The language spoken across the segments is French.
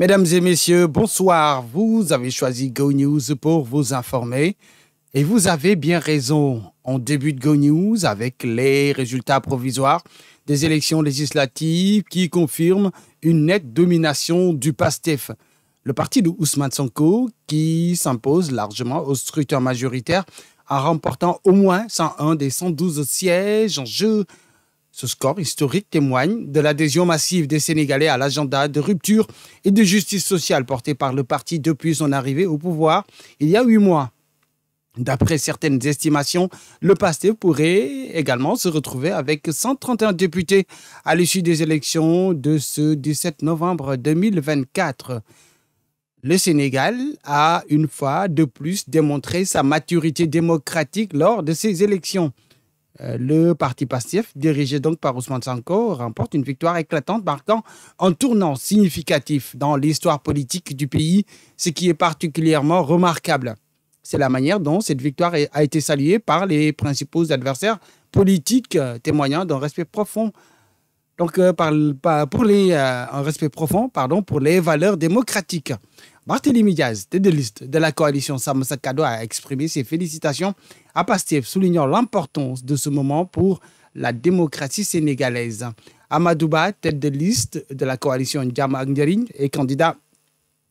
Mesdames et messieurs, bonsoir. Vous avez choisi Go News pour vous informer. Et vous avez bien raison. On débute Go News avec les résultats provisoires des élections législatives qui confirment une nette domination du PASTEF. Le parti de Ousmane Sonko, qui s'impose largement au scrutin majoritaire en remportant au moins 101 des 112 sièges en jeu ce score historique témoigne de l'adhésion massive des Sénégalais à l'agenda de rupture et de justice sociale porté par le parti depuis son arrivée au pouvoir il y a huit mois. D'après certaines estimations, le passé pourrait également se retrouver avec 131 députés à l'issue des élections de ce 17 novembre 2024. Le Sénégal a une fois de plus démontré sa maturité démocratique lors de ces élections. Euh, le parti passif, dirigé donc par Ousmane Sanko, remporte une victoire éclatante marquant un tournant significatif dans l'histoire politique du pays, ce qui est particulièrement remarquable. C'est la manière dont cette victoire a été saluée par les principaux adversaires politiques, euh, témoignant d'un respect profond. Donc, pour les valeurs démocratiques. Barthélémy Diaz, tête de liste de la coalition Sam a exprimé ses félicitations à Pastef, soulignant l'importance de ce moment pour la démocratie sénégalaise. Amadouba, tête de liste de la coalition Djam et candidat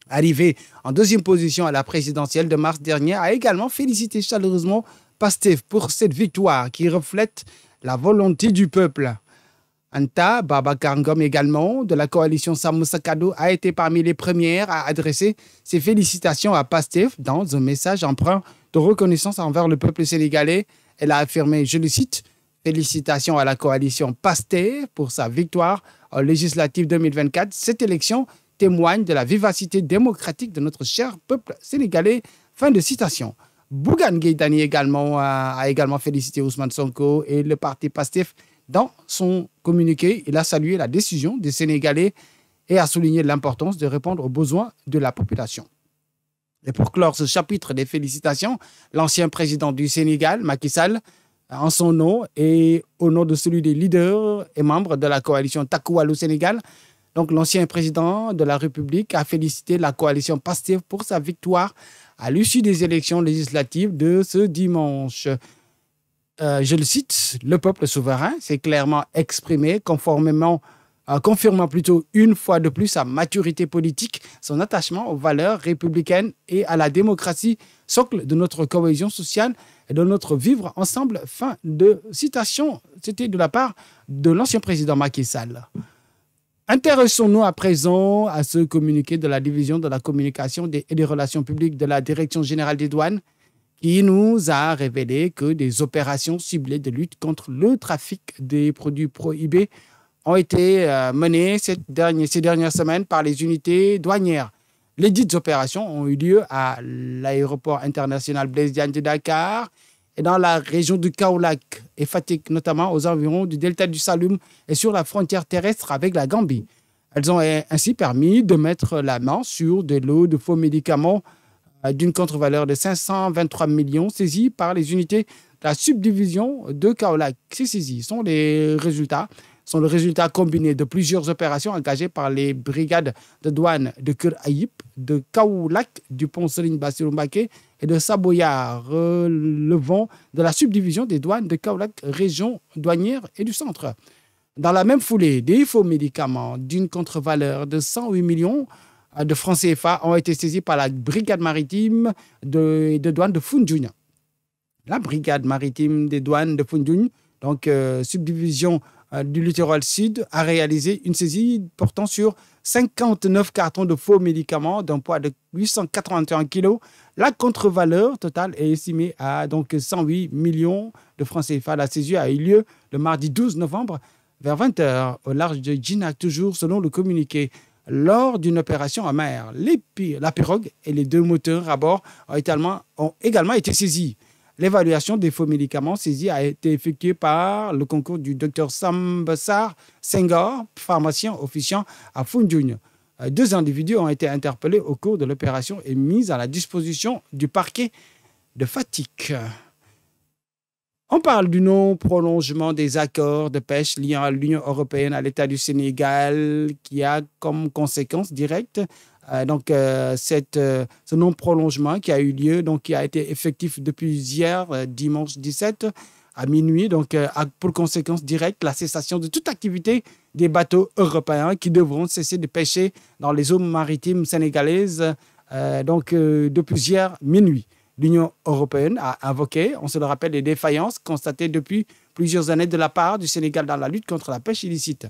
arrivé en deuxième position à la présidentielle de mars dernier, a également félicité chaleureusement Pastef pour cette victoire qui reflète la volonté du peuple. Anta Baba également, de la coalition Samusakado, a été parmi les premières à adresser ses félicitations à Pastef dans un message empreint de reconnaissance envers le peuple sénégalais. Elle a affirmé, je le cite, Félicitations à la coalition Pastef pour sa victoire en législative 2024. Cette élection témoigne de la vivacité démocratique de notre cher peuple sénégalais. Fin de citation. Bougan Gaydani également, euh, a également félicité Ousmane Sonko et le parti Pastef dans son communiqué, il a salué la décision des Sénégalais et a souligné l'importance de répondre aux besoins de la population. Et pour clore ce chapitre des félicitations, l'ancien président du Sénégal, Macky Sall, en son nom et au nom de celui des leaders et membres de la coalition Takoualou Sénégal, donc l'ancien président de la République a félicité la coalition PASTEF pour sa victoire à l'issue des élections législatives de ce dimanche. Euh, je le cite, le peuple souverain s'est clairement exprimé conformément euh, confirmant plutôt une fois de plus sa maturité politique, son attachement aux valeurs républicaines et à la démocratie, socle de notre cohésion sociale et de notre vivre ensemble. Fin de citation, c'était de la part de l'ancien président Macky Sall. Intéressons-nous à présent à ce communiqué de la division de la communication et des relations publiques de la Direction générale des douanes qui nous a révélé que des opérations ciblées de lutte contre le trafic des produits prohibés ont été euh, menées ces dernières semaines par les unités douanières. Les dites opérations ont eu lieu à l'aéroport international Blaise Diagne de Dakar et dans la région du Kaolack et Fatik, notamment aux environs du delta du Saloum et sur la frontière terrestre avec la Gambie. Elles ont ainsi permis de mettre la main sur des lots de faux médicaments euh, d'une contre-valeur de 523 millions saisis par les unités de la subdivision de Kaolac. Ces saisies sont les résultats sont le résultat combiné de plusieurs opérations engagées par les brigades de douane de Kur Aïp, de Kaoulak, du pont Serigne maquet et de Saboya, relevant euh, de la subdivision des douanes de Kaoulak, région douanière et du centre. Dans la même foulée, des faux médicaments d'une contre-valeur de 108 millions de France CFA ont été saisis par la brigade maritime de, douane de Fundjoun. La brigade maritime des douanes de Fundjoun, donc euh, subdivision euh, du littoral sud, a réalisé une saisie portant sur 59 cartons de faux médicaments d'un poids de 881 kg. La contre-valeur totale est estimée à donc 108 millions de francs CFA. La saisie a eu lieu le mardi 12 novembre vers 20h au large de Gina, toujours selon le communiqué lors d'une opération amère, mer. la pirogue et les deux moteurs à bord ont également, été saisis. L'évaluation des faux médicaments saisis a été effectuée par le concours du docteur Sambassar Senghor, pharmacien officiant à Fundjoun. Euh, deux individus ont été interpellés au cours de l'opération et mis à la disposition du parquet de Fatigue. On parle du non-prolongement des accords de pêche liant à l'Union européenne à l'État du Sénégal, qui a comme conséquence directe euh, donc euh, euh, ce non-prolongement qui a eu lieu, donc qui a été effectif depuis hier, dimanche 17 à minuit, donc a pour conséquence directe la cessation de toute activité des bateaux européens qui devront cesser de pêcher dans les eaux maritimes sénégalaises donc depuis hier minuit l'Union européenne a invoqué, on se le rappelle, les défaillances constatées depuis plusieurs années de la part du Sénégal dans la lutte contre la pêche illicite.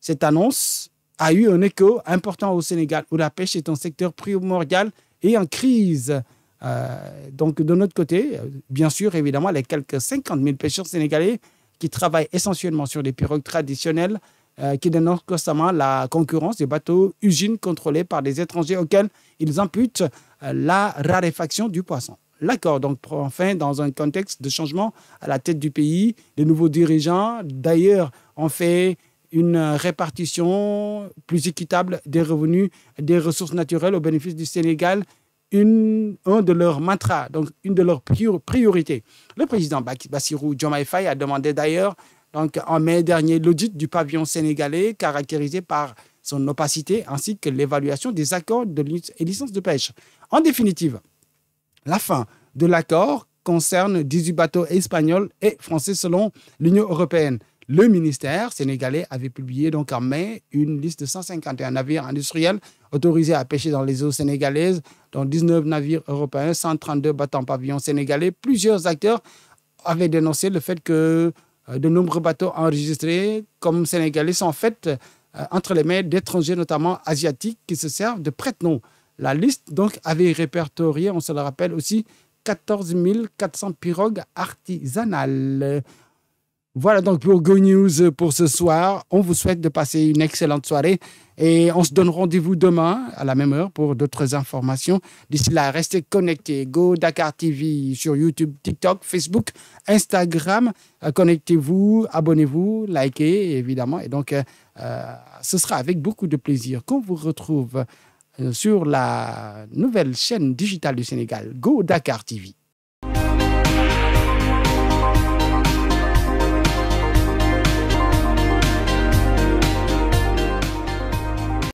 Cette annonce a eu un écho important au Sénégal, où la pêche est un secteur primordial et en crise. Euh, donc, de notre côté, bien sûr, évidemment, les quelques 50 000 pêcheurs sénégalais qui travaillent essentiellement sur des pirogues traditionnelles, euh, qui dénoncent constamment la concurrence des bateaux usines contrôlés par des étrangers auxquels ils imputent euh, la raréfaction du poisson l'accord. Donc, enfin, dans un contexte de changement à la tête du pays, les nouveaux dirigeants, d'ailleurs, ont fait une répartition plus équitable des revenus, des ressources naturelles au bénéfice du Sénégal, une, un de leurs mantras, donc une de leurs priorités. Le président Bassirou Diomaye Faye a demandé d'ailleurs, donc en mai dernier, l'audit du pavillon sénégalais caractérisé par son opacité ainsi que l'évaluation des accords de licence et licences de pêche. En définitive, la fin de l'accord concerne 18 bateaux espagnols et français selon l'Union européenne. Le ministère sénégalais avait publié donc en mai une liste de 151 navires industriels autorisés à pêcher dans les eaux sénégalaises, dont 19 navires européens, 132 bateaux en pavillon sénégalais. Plusieurs acteurs avaient dénoncé le fait que euh, de nombreux bateaux enregistrés comme sénégalais sont en fait euh, entre les mains d'étrangers, notamment asiatiques, qui se servent de prête-noms la liste donc avait répertorié, on se le rappelle aussi, 14 400 pirogues artisanales. Voilà donc pour Go News pour ce soir. On vous souhaite de passer une excellente soirée et on se donne rendez-vous demain à la même heure pour d'autres informations. D'ici là, restez connectés. Go Dakar TV sur YouTube, TikTok, Facebook, Instagram. Euh, connectez-vous, abonnez-vous, likez évidemment. Et donc, euh, euh, ce sera avec beaucoup de plaisir qu'on vous retrouve. Euh, sur la nouvelle chaîne digitale du Sénégal, Go Dakar TV.